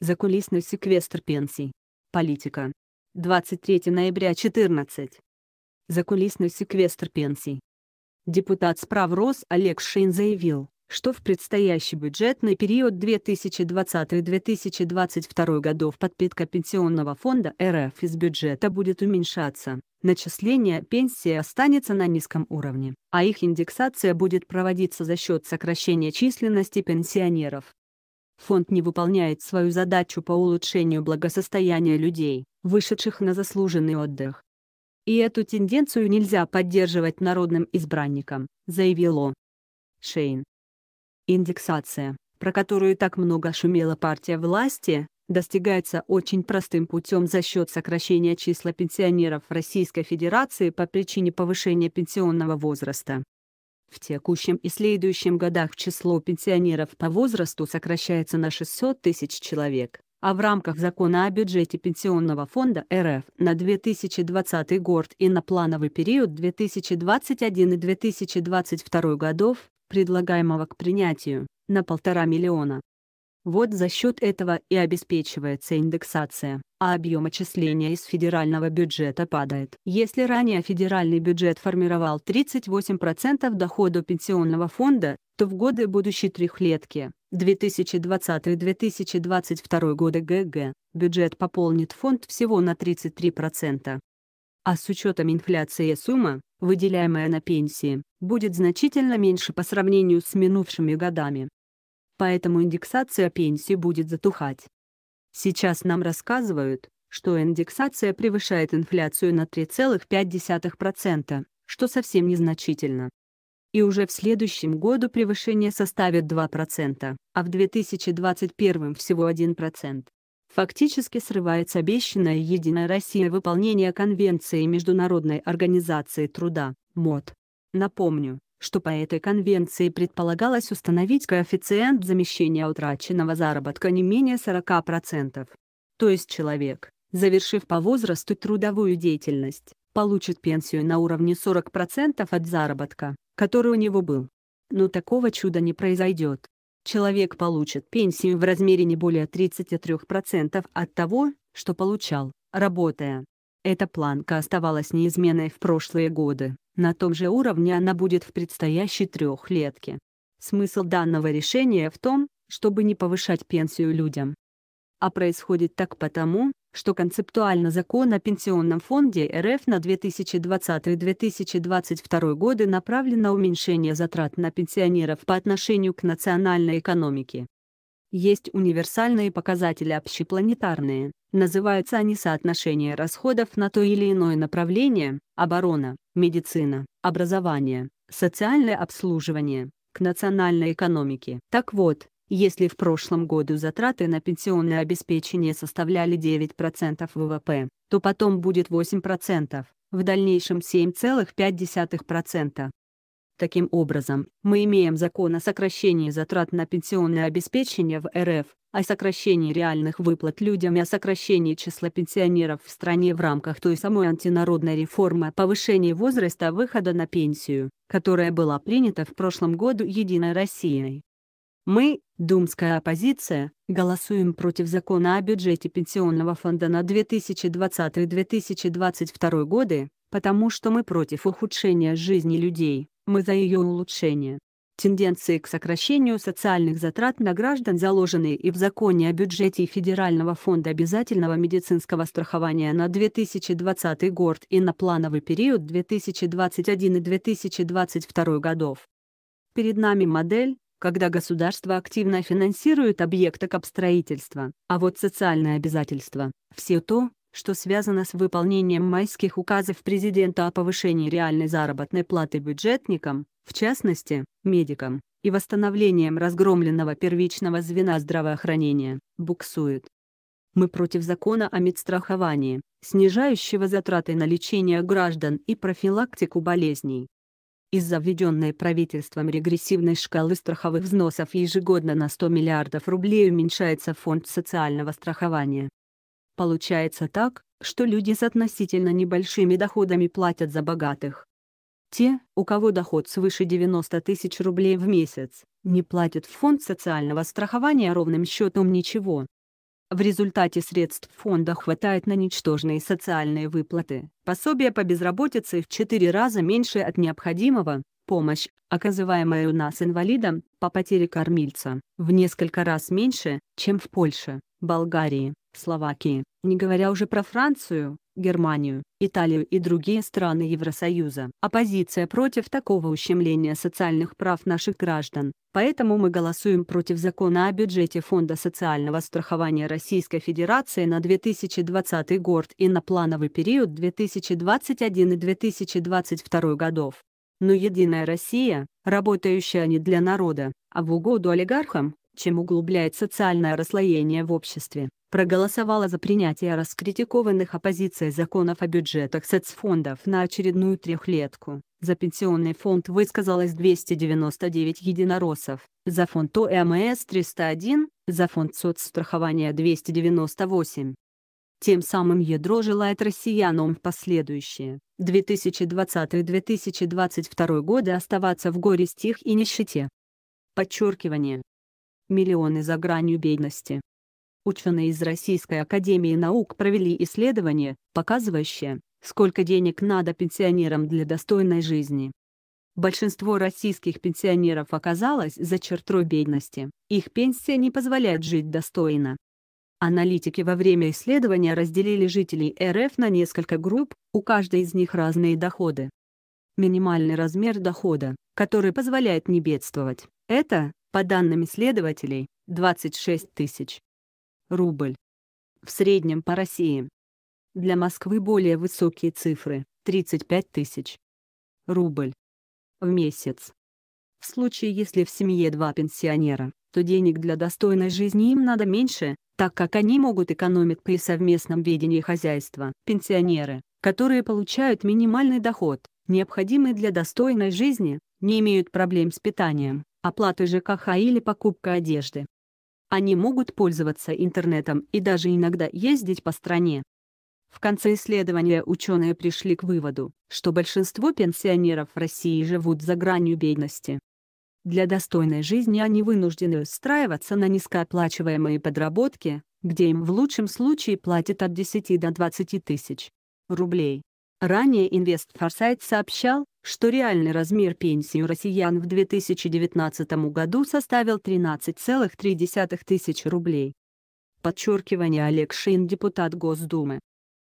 Закулисный секвестр пенсий. Политика. 23 ноября 14. Закулисный секвестр пенсий. Депутат Справрос РОС Олег Шин заявил, что в предстоящий бюджетный период 2020-2022 годов подпитка Пенсионного фонда РФ из бюджета будет уменьшаться, начисление пенсии останется на низком уровне, а их индексация будет проводиться за счет сокращения численности пенсионеров. Фонд не выполняет свою задачу по улучшению благосостояния людей, вышедших на заслуженный отдых. И эту тенденцию нельзя поддерживать народным избранникам, заявил он. Шейн. Индексация, про которую так много шумела партия власти, достигается очень простым путем за счет сокращения числа пенсионеров Российской Федерации по причине повышения пенсионного возраста. В текущем и следующем годах число пенсионеров по возрасту сокращается на 600 тысяч человек, а в рамках закона о бюджете Пенсионного фонда РФ на 2020 год и на плановый период 2021 и 2022 годов, предлагаемого к принятию, на полтора миллиона. Вот за счет этого и обеспечивается индексация, а объем отчисления из федерального бюджета падает. Если ранее федеральный бюджет формировал 38% дохода пенсионного фонда, то в годы будущей трехлетки 2020-2022 годы ГГ бюджет пополнит фонд всего на 33%. А с учетом инфляции сумма, выделяемая на пенсии, будет значительно меньше по сравнению с минувшими годами поэтому индексация пенсии будет затухать. Сейчас нам рассказывают, что индексация превышает инфляцию на 3,5%, что совсем незначительно. И уже в следующем году превышение составит 2%, а в 2021 всего 1%. Фактически срывается обещанная «Единая Россия» выполнение Конвенции Международной организации труда, МОД. Напомню, что по этой конвенции предполагалось установить коэффициент замещения утраченного заработка не менее 40%. То есть человек, завершив по возрасту трудовую деятельность, получит пенсию на уровне 40% от заработка, который у него был. Но такого чуда не произойдет. Человек получит пенсию в размере не более 33% от того, что получал, работая. Эта планка оставалась неизменной в прошлые годы. На том же уровне она будет в предстоящей трехлетке. Смысл данного решения в том, чтобы не повышать пенсию людям. А происходит так потому, что концептуально закон о пенсионном фонде РФ на 2020-2022 годы направлен на уменьшение затрат на пенсионеров по отношению к национальной экономике. Есть универсальные показатели общепланетарные. Называются они соотношение расходов на то или иное направление – оборона, медицина, образование, социальное обслуживание, к национальной экономике. Так вот, если в прошлом году затраты на пенсионное обеспечение составляли 9% ВВП, то потом будет 8%, в дальнейшем 7,5%. Таким образом, мы имеем закон о сокращении затрат на пенсионное обеспечение в РФ, о сокращении реальных выплат людям и о сокращении числа пенсионеров в стране в рамках той самой антинародной реформы о повышении возраста выхода на пенсию, которая была принята в прошлом году «Единой Россией». Мы, думская оппозиция, голосуем против закона о бюджете Пенсионного фонда на 2020-2022 годы, потому что мы против ухудшения жизни людей, мы за ее улучшение. Тенденции к сокращению социальных затрат на граждан, заложены и в законе о бюджете Федерального фонда обязательного медицинского страхования на 2020 год и на плановый период 2021 и 2022 годов. Перед нами модель, когда государство активно финансирует объекты капстроительства, а вот социальное обязательство – все то, что связано с выполнением майских указов президента о повышении реальной заработной платы бюджетникам, в частности, медикам, и восстановлением разгромленного первичного звена здравоохранения, буксует. Мы против закона о медстраховании, снижающего затраты на лечение граждан и профилактику болезней. Из-за введенной правительством регрессивной шкалы страховых взносов ежегодно на 100 миллиардов рублей уменьшается фонд социального страхования. Получается так, что люди с относительно небольшими доходами платят за богатых. Те, у кого доход свыше 90 тысяч рублей в месяц, не платят в фонд социального страхования ровным счетом ничего. В результате средств фонда хватает на ничтожные социальные выплаты, пособия по безработице в 4 раза меньше от необходимого, помощь, оказываемая у нас инвалидам по потере кормильца, в несколько раз меньше, чем в Польше, Болгарии, Словакии, не говоря уже про Францию, Германию, Италию и другие страны Евросоюза. Оппозиция против такого ущемления социальных прав наших граждан, поэтому мы голосуем против закона о бюджете Фонда социального страхования Российской Федерации на 2020 год и на плановый период 2021 и 2022 годов. Но «Единая Россия», работающая не для народа, а в угоду олигархам, чем углубляет социальное расслоение в обществе, проголосовала за принятие раскритикованных оппозицией законов о бюджетах соцфондов на очередную трехлетку. За пенсионный фонд высказалось 299 единороссов, за фонд ОМС 301, за фонд соцстрахования 298. Тем самым ядро желает россиянам в последующие 2020-2022 годы оставаться в горе стих и нищете. Подчеркивание миллионы за гранью бедности. Ученые из Российской Академии Наук провели исследование, показывающее, сколько денег надо пенсионерам для достойной жизни. Большинство российских пенсионеров оказалось за чертой бедности, их пенсия не позволяет жить достойно. Аналитики во время исследования разделили жителей РФ на несколько групп, у каждой из них разные доходы. Минимальный размер дохода, который позволяет не бедствовать, это по данным исследователей, 26 тысяч. Рубль. В среднем по России. Для Москвы более высокие цифры – 35 тысяч. Рубль. В месяц. В случае, если в семье два пенсионера, то денег для достойной жизни им надо меньше, так как они могут экономить при совместном ведении хозяйства. Пенсионеры, которые получают минимальный доход, необходимый для достойной жизни, не имеют проблем с питанием оплатой ЖКХ или покупкой одежды. Они могут пользоваться интернетом и даже иногда ездить по стране. В конце исследования ученые пришли к выводу, что большинство пенсионеров в России живут за гранью бедности. Для достойной жизни они вынуждены устраиваться на низкооплачиваемые подработки, где им в лучшем случае платят от 10 до 20 тысяч рублей. Ранее Инвест Форсайт сообщал, что реальный размер пенсии у россиян в 2019 году составил 13,3 тысяч рублей. Подчеркивание Олег Шин, депутат Госдумы.